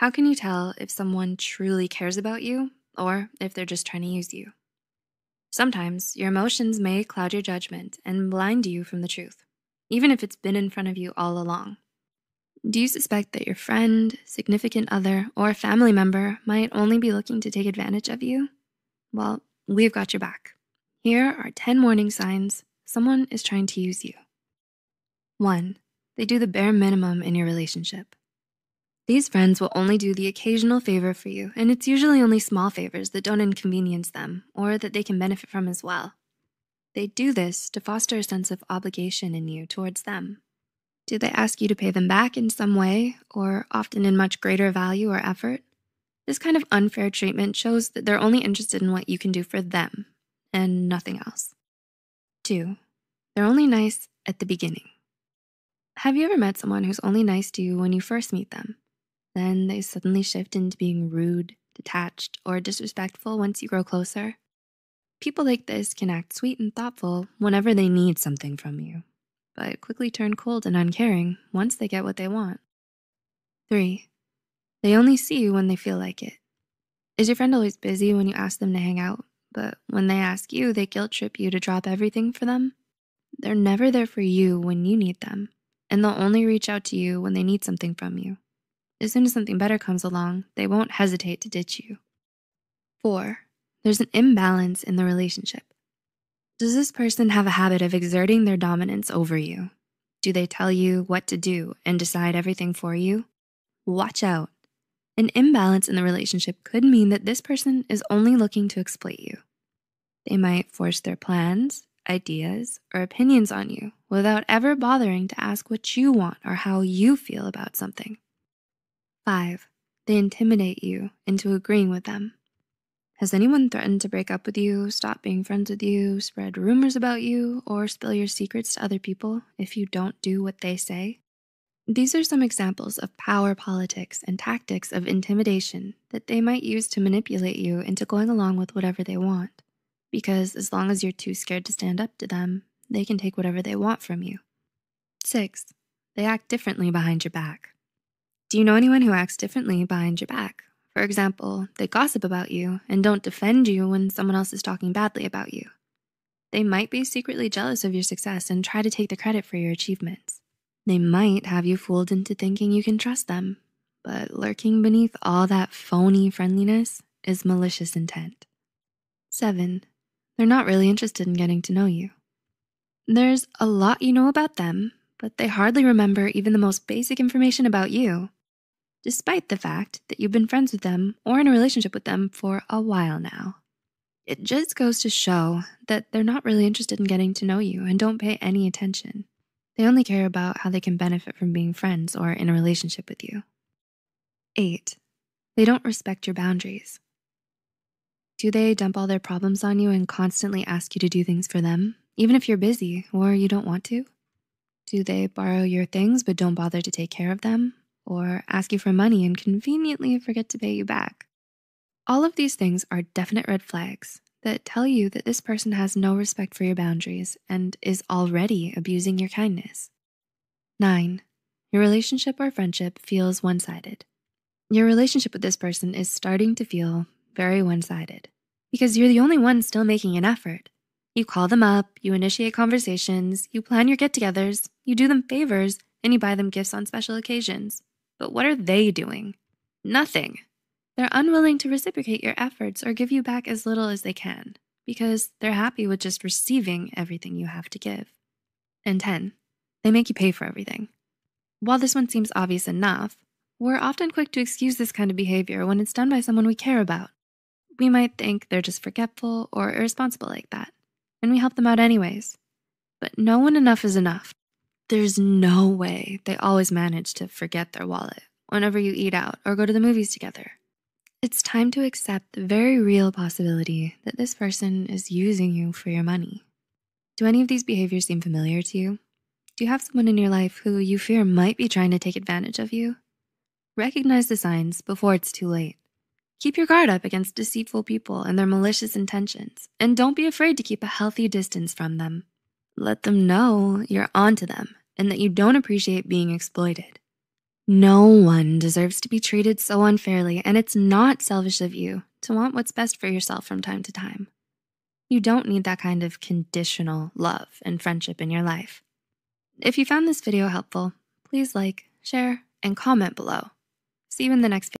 How can you tell if someone truly cares about you or if they're just trying to use you? Sometimes your emotions may cloud your judgment and blind you from the truth, even if it's been in front of you all along. Do you suspect that your friend, significant other, or family member might only be looking to take advantage of you? Well, we've got your back. Here are 10 warning signs someone is trying to use you. 1. They do the bare minimum in your relationship. These friends will only do the occasional favor for you, and it's usually only small favors that don't inconvenience them or that they can benefit from as well. They do this to foster a sense of obligation in you towards them. Do they ask you to pay them back in some way, or often in much greater value or effort? This kind of unfair treatment shows that they're only interested in what you can do for them and nothing else. Two, they're only nice at the beginning. Have you ever met someone who's only nice to you when you first meet them? Then they suddenly shift into being rude, detached, or disrespectful once you grow closer. People like this can act sweet and thoughtful whenever they need something from you, but quickly turn cold and uncaring once they get what they want. Three, they only see you when they feel like it. Is your friend always busy when you ask them to hang out, but when they ask you, they guilt trip you to drop everything for them? They're never there for you when you need them, and they'll only reach out to you when they need something from you as soon as something better comes along, they won't hesitate to ditch you. Four, there's an imbalance in the relationship. Does this person have a habit of exerting their dominance over you? Do they tell you what to do and decide everything for you? Watch out. An imbalance in the relationship could mean that this person is only looking to exploit you. They might force their plans, ideas, or opinions on you without ever bothering to ask what you want or how you feel about something. Five, they intimidate you into agreeing with them. Has anyone threatened to break up with you, stop being friends with you, spread rumors about you, or spill your secrets to other people if you don't do what they say? These are some examples of power politics and tactics of intimidation that they might use to manipulate you into going along with whatever they want. Because as long as you're too scared to stand up to them, they can take whatever they want from you. Six, they act differently behind your back. Do you know anyone who acts differently behind your back? For example, they gossip about you and don't defend you when someone else is talking badly about you. They might be secretly jealous of your success and try to take the credit for your achievements. They might have you fooled into thinking you can trust them, but lurking beneath all that phony friendliness is malicious intent. Seven, they're not really interested in getting to know you. There's a lot you know about them, but they hardly remember even the most basic information about you despite the fact that you've been friends with them or in a relationship with them for a while now. It just goes to show that they're not really interested in getting to know you and don't pay any attention. They only care about how they can benefit from being friends or in a relationship with you. Eight, they don't respect your boundaries. Do they dump all their problems on you and constantly ask you to do things for them, even if you're busy or you don't want to? Do they borrow your things but don't bother to take care of them or ask you for money and conveniently forget to pay you back. All of these things are definite red flags that tell you that this person has no respect for your boundaries and is already abusing your kindness. Nine, your relationship or friendship feels one sided. Your relationship with this person is starting to feel very one sided because you're the only one still making an effort. You call them up, you initiate conversations, you plan your get togethers, you do them favors, and you buy them gifts on special occasions. But what are they doing? Nothing. They're unwilling to reciprocate your efforts or give you back as little as they can because they're happy with just receiving everything you have to give. And 10, they make you pay for everything. While this one seems obvious enough, we're often quick to excuse this kind of behavior when it's done by someone we care about. We might think they're just forgetful or irresponsible like that, and we help them out anyways. But no one enough is enough. There's no way they always manage to forget their wallet whenever you eat out or go to the movies together. It's time to accept the very real possibility that this person is using you for your money. Do any of these behaviors seem familiar to you? Do you have someone in your life who you fear might be trying to take advantage of you? Recognize the signs before it's too late. Keep your guard up against deceitful people and their malicious intentions, and don't be afraid to keep a healthy distance from them. Let them know you're onto them and that you don't appreciate being exploited. No one deserves to be treated so unfairly, and it's not selfish of you to want what's best for yourself from time to time. You don't need that kind of conditional love and friendship in your life. If you found this video helpful, please like, share, and comment below. See you in the next video.